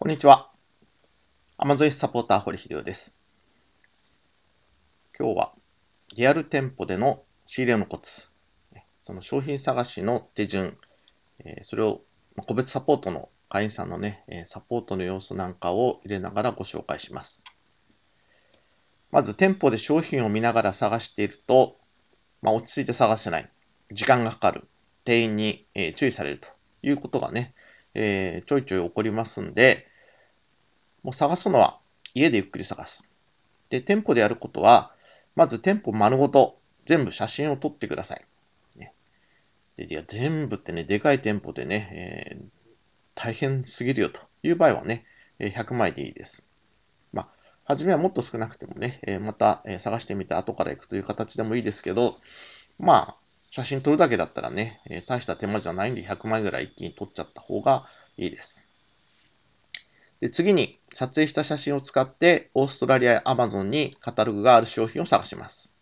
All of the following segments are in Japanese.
こんにちは。アマゾイスサポーター堀秀夫です。今日はリアル店舗での仕入れのコツ、その商品探しの手順、それを個別サポートの会員さんのね、サポートの様子なんかを入れながらご紹介します。まず店舗で商品を見ながら探していると、まあ、落ち着いて探せない、時間がかかる、店員に注意されるということがね、えー、ちょいちょい起こりますんで、もう探すのは家でゆっくり探す。で、店舗でやることは、まず店舗丸ごと全部写真を撮ってください。でいや全部ってね、でかい店舗でね、えー、大変すぎるよという場合はね、100枚でいいです。まあ、初めはもっと少なくてもね、また探してみて後から行くという形でもいいですけど、まあ、写真撮るだけだったらね、え大した手間じゃないんで100枚ぐらい一気に撮っちゃった方がいいです。で次に撮影した写真を使ってオーストラリアやアマゾンにカタログがある商品を探します。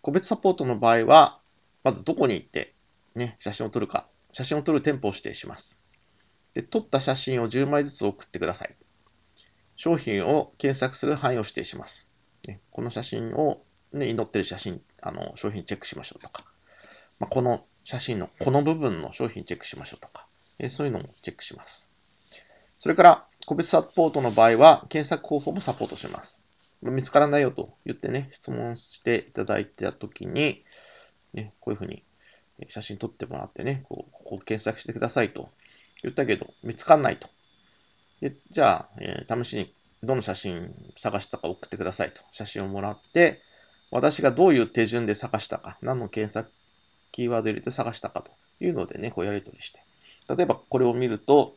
個別サポートの場合は、まずどこに行って、ね、写真を撮るか、写真を撮る店舗を指定します。で撮った写真を10枚ずつ送ってください。商品を検索する範囲を指定します。ね、この写真を、ね、祈ってる写真あの、商品チェックしましょうとか、まあ、この写真のこの部分の商品チェックしましょうとか、えそういうのもチェックします。それから、個別サポートの場合は、検索方法もサポートします。見つからないよと言ってね、質問していただいたときに、ね、こういうふうに写真撮ってもらってね、こう、ここ検索してくださいと言ったけど、見つかんないと。でじゃあ、えー、試しにどの写真探したか送ってくださいと。写真をもらって、私がどういう手順で探したか、何の検索キーワード入れて探したかというのでね、こうやり取りして。例えばこれを見ると、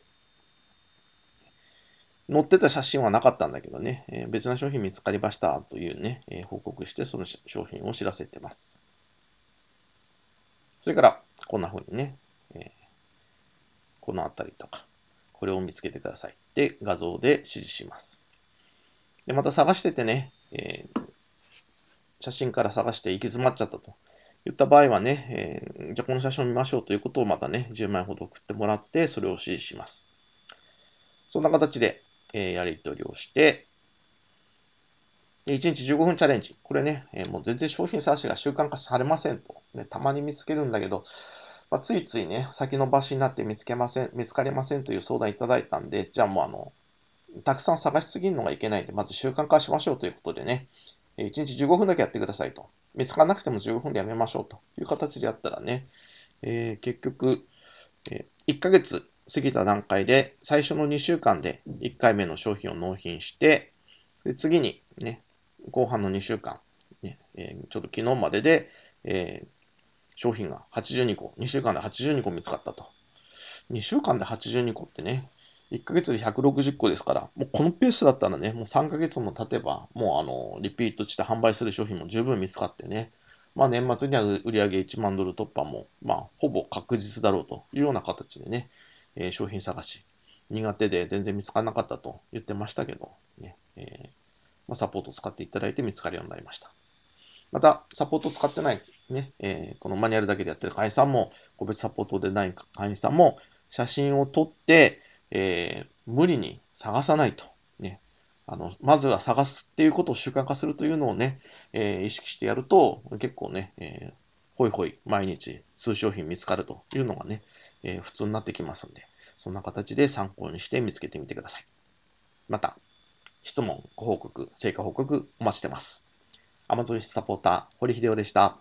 載ってた写真はなかったんだけどね、えー、別な商品見つかりましたというね、えー、報告してその商品を知らせてます。それから、こんな風にね、えー、この辺りとか、これを見つけてくださいって画像で指示します。で、また探しててね、えー、写真から探して行き詰まっちゃったと言った場合はね、えー、じゃあこの写真を見ましょうということをまたね、10枚ほど送ってもらって、それを指示します。そんな形で、えー、やり取りをして、1日15分チャレンジ。これね、えー、もう全然商品探しが習慣化されませんと、ね。たまに見つけるんだけど、まあ、ついついね、先延ばしになって見つけません、見つかりませんという相談いただいたんで、じゃあもうあの、たくさん探しすぎるのがいけないんで、まず習慣化しましょうということでね、1日15分だけやってくださいと。見つからなくても15分でやめましょうという形でやったらね、えー、結局、え1ヶ月過ぎた段階で、最初の2週間で1回目の商品を納品して、で次にね、後半の2週間、ねえー、ちょっと昨日までで、えー、商品が82個、2週間で82個見つかったと。2週間で82個ってね、1ヶ月で160個ですから、もうこのペースだったらね、もう3ヶ月も経てば、もうあの、リピートして販売する商品も十分見つかってね、まあ年末には売上1万ドル突破も、まあほぼ確実だろうというような形でね、えー、商品探し、苦手で全然見つからなかったと言ってましたけど、ね、えー、まあ、サポートを使っていただいて見つかるようになりました。また、サポート使ってない、ね、えー、このマニュアルだけでやってる会員さんも、個別サポートでない会員さんも、写真を撮って、えー、無理に探さないと。ね。あの、まずは探すっていうことを習慣化するというのをね、えー、意識してやると、結構ね、えー、ほいほい毎日数商品見つかるというのがね、え普通になってきますんで、そんな形で参考にして見つけてみてください。また、質問、ご報告、成果報告お待ちしてます。Amazon サポーター、堀秀夫でした。